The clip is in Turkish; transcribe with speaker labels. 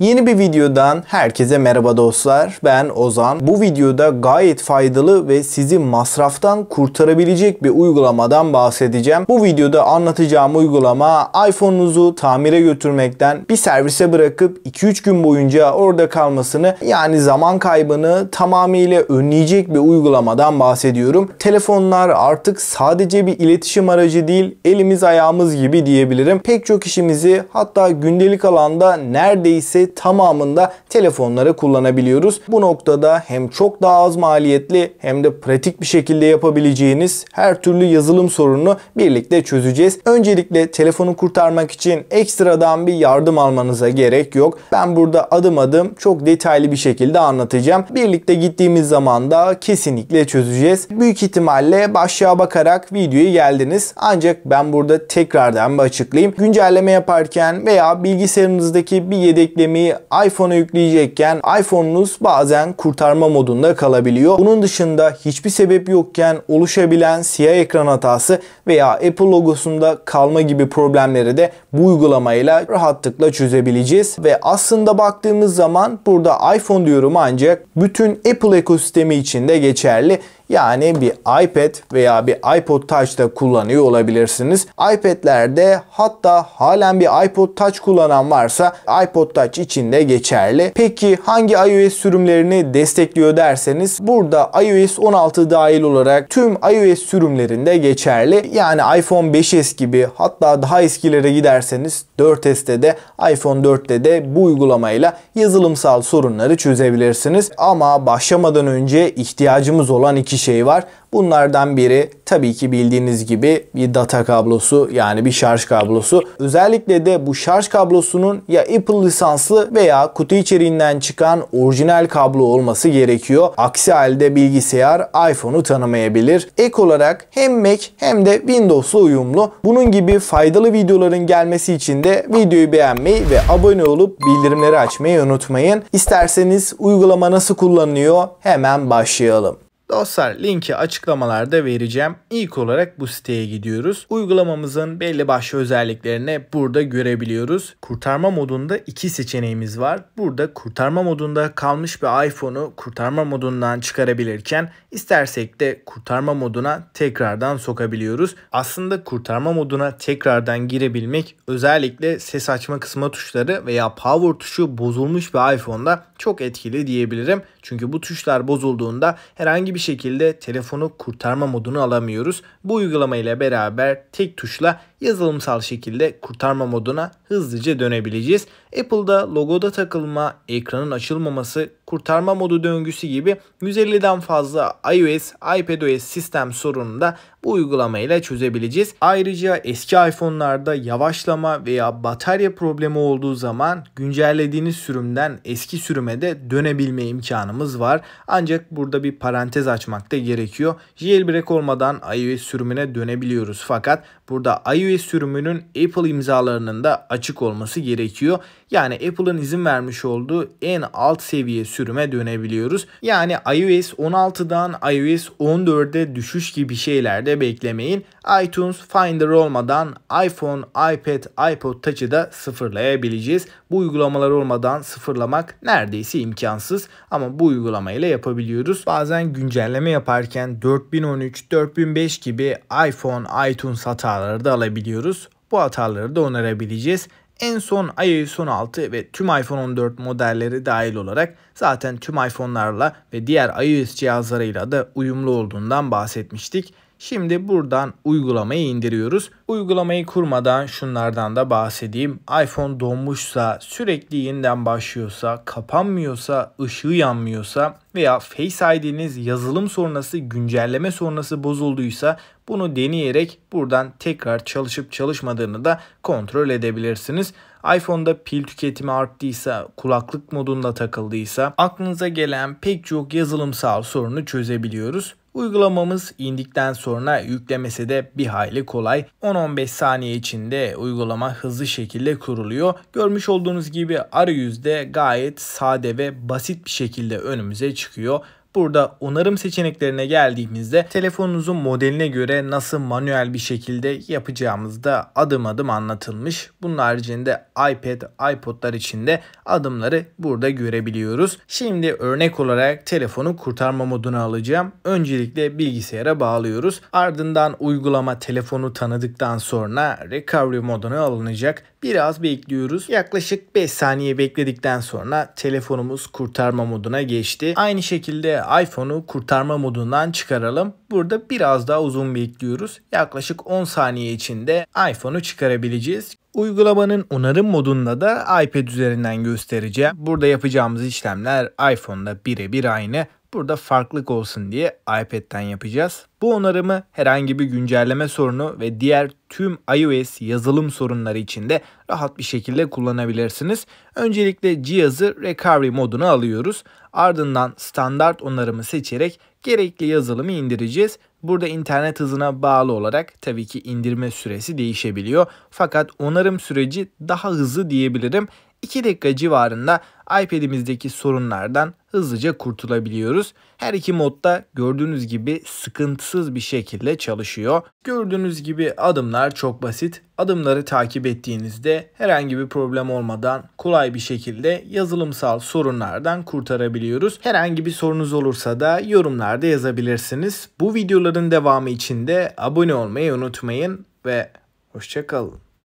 Speaker 1: Yeni bir videodan herkese merhaba dostlar. Ben Ozan. Bu videoda gayet faydalı ve sizi masraftan kurtarabilecek bir uygulamadan bahsedeceğim. Bu videoda anlatacağım uygulama iPhone'unuzu tamire götürmekten bir servise bırakıp 2-3 gün boyunca orada kalmasını yani zaman kaybını tamamıyla önleyecek bir uygulamadan bahsediyorum. Telefonlar artık sadece bir iletişim aracı değil elimiz ayağımız gibi diyebilirim. Pek çok işimizi hatta gündelik alanda neredeyse tamamında telefonları kullanabiliyoruz. Bu noktada hem çok daha az maliyetli hem de pratik bir şekilde yapabileceğiniz her türlü yazılım sorununu birlikte çözeceğiz. Öncelikle telefonu kurtarmak için ekstradan bir yardım almanıza gerek yok. Ben burada adım adım çok detaylı bir şekilde anlatacağım. Birlikte gittiğimiz zaman da kesinlikle çözeceğiz. Büyük ihtimalle başlığa bakarak videoya geldiniz. Ancak ben burada tekrardan bir açıklayayım. Güncelleme yaparken veya bilgisayarınızdaki bir yedekleme sistemi iPhone'a yükleyecekken iPhone'unuz bazen kurtarma modunda kalabiliyor. Bunun dışında hiçbir sebep yokken oluşabilen siyah ekran hatası veya Apple logosunda kalma gibi problemleri de bu uygulamayla rahatlıkla çözebileceğiz. Ve aslında baktığımız zaman burada iPhone diyorum ancak bütün Apple ekosistemi için de geçerli. Yani bir iPad veya bir iPod Touch da kullanıyor olabilirsiniz. iPad'lerde hatta halen bir iPod Touch kullanan varsa iPod Touch için de geçerli. Peki hangi iOS sürümlerini destekliyor derseniz burada iOS 16 dahil olarak tüm iOS sürümlerinde geçerli. Yani iPhone 5S gibi hatta daha eskilere giderseniz 4S'te de iPhone 4'te de bu uygulamayla yazılımsal sorunları çözebilirsiniz. Ama başlamadan önce ihtiyacımız olan iki iki şey var. Bunlardan biri tabii ki bildiğiniz gibi bir data kablosu yani bir şarj kablosu. Özellikle de bu şarj kablosunun ya Apple lisanslı veya kutu içeriğinden çıkan orijinal kablo olması gerekiyor. Aksi halde bilgisayar iPhone'u tanımayabilir. Ek olarak hem Mac hem de Windows'la uyumlu. Bunun gibi faydalı videoların gelmesi için de videoyu beğenmeyi ve abone olup bildirimleri açmayı unutmayın. İsterseniz uygulama nasıl kullanılıyor hemen başlayalım. Dostlar linki açıklamalarda vereceğim. İlk olarak bu siteye gidiyoruz. Uygulamamızın belli başlı özelliklerini burada görebiliyoruz. Kurtarma modunda iki seçeneğimiz var. Burada kurtarma modunda kalmış bir iPhone'u kurtarma modundan çıkarabilirken istersek de kurtarma moduna tekrardan sokabiliyoruz. Aslında kurtarma moduna tekrardan girebilmek özellikle ses açma kısma tuşları veya power tuşu bozulmuş bir iPhone'da çok etkili diyebilirim. Çünkü bu tuşlar bozulduğunda herhangi bir şekilde telefonu kurtarma modunu alamıyoruz. Bu uygulama ile beraber tek tuşla yazılımsal şekilde kurtarma moduna hızlıca dönebileceğiz. Apple'da logoda takılma, ekranın açılmaması, kurtarma modu döngüsü gibi 150'den fazla iOS, iPadOS sistem sorununu da bu uygulamayla çözebileceğiz. Ayrıca eski iPhone'larda yavaşlama veya batarya problemi olduğu zaman güncellediğiniz sürümden eski sürüme de dönebilme imkanımız var. Ancak burada bir parantez açmak da gerekiyor. Jailbreak olmadan iOS sürümüne dönebiliyoruz fakat Burada iOS sürümünün Apple imzalarının da açık olması gerekiyor. Yani Apple'ın izin vermiş olduğu en alt seviye sürüme dönebiliyoruz. Yani iOS 16'dan iOS 14'e düşüş gibi şeyler de beklemeyin. iTunes Finder olmadan iPhone, iPad, iPod Touch'ı da sıfırlayabileceğiz. Bu uygulamalar olmadan sıfırlamak neredeyse imkansız ama bu uygulamayla yapabiliyoruz. Bazen güncelleme yaparken 4013, 4005 gibi iPhone, iTunes hataları da alabiliyoruz. Bu hataları da onarabileceğiz. En son iOS 16 ve tüm iPhone 14 modelleri dahil olarak zaten tüm iPhone'larla ve diğer iOS cihazlarıyla da uyumlu olduğundan bahsetmiştik. Şimdi buradan uygulamayı indiriyoruz. Uygulamayı kurmadan şunlardan da bahsedeyim. iPhone donmuşsa, sürekli yeniden başlıyorsa, kapanmıyorsa, ışığı yanmıyorsa veya Face ID'niz yazılım sonrası, güncelleme sonrası bozulduysa bunu deneyerek buradan tekrar çalışıp çalışmadığını da kontrol edebilirsiniz. iPhone'da pil tüketimi arttıysa, kulaklık modunda takıldıysa aklınıza gelen pek çok yazılımsal sorunu çözebiliyoruz. Uygulamamız indikten sonra yüklemesi de bir hayli kolay. 10-15 saniye içinde uygulama hızlı şekilde kuruluyor. Görmüş olduğunuz gibi arayüzde gayet sade ve basit bir şekilde önümüze çıkıyor. Burada onarım seçeneklerine geldiğimizde telefonunuzun modeline göre nasıl manuel bir şekilde yapacağımız da adım adım anlatılmış. Bunun haricinde iPad, iPod'lar için de adımları burada görebiliyoruz. Şimdi örnek olarak telefonu kurtarma moduna alacağım. Öncelikle bilgisayara bağlıyoruz. Ardından uygulama telefonu tanıdıktan sonra recovery moduna alınacak. Biraz bekliyoruz. Yaklaşık 5 saniye bekledikten sonra telefonumuz kurtarma moduna geçti. Aynı şekilde iPhone'u kurtarma modundan çıkaralım. Burada biraz daha uzun bekliyoruz. Yaklaşık 10 saniye içinde iPhone'u çıkarabileceğiz. Uygulamanın onarım modunda da iPad üzerinden göstereceğim. Burada yapacağımız işlemler iPhone'da birebir aynı. Burada farklılık olsun diye iPad'den yapacağız. Bu onarımı herhangi bir güncelleme sorunu ve diğer tüm iOS yazılım sorunları için de rahat bir şekilde kullanabilirsiniz. Öncelikle cihazı recovery moduna alıyoruz. Ardından standart onarımı seçerek gerekli yazılımı indireceğiz. Burada internet hızına bağlı olarak tabii ki indirme süresi değişebiliyor. Fakat onarım süreci daha hızlı diyebilirim. 2 dakika civarında iPad'imizdeki sorunlardan hızlıca kurtulabiliyoruz. Her iki modda gördüğünüz gibi sıkıntısız bir şekilde çalışıyor. Gördüğünüz gibi adımlar çok basit. Adımları takip ettiğinizde herhangi bir problem olmadan kolay bir şekilde yazılımsal sorunlardan kurtarabiliyoruz. Herhangi bir sorunuz olursa da yorumlarda yazabilirsiniz. Bu videoların devamı için de abone olmayı unutmayın ve hoşçakalın.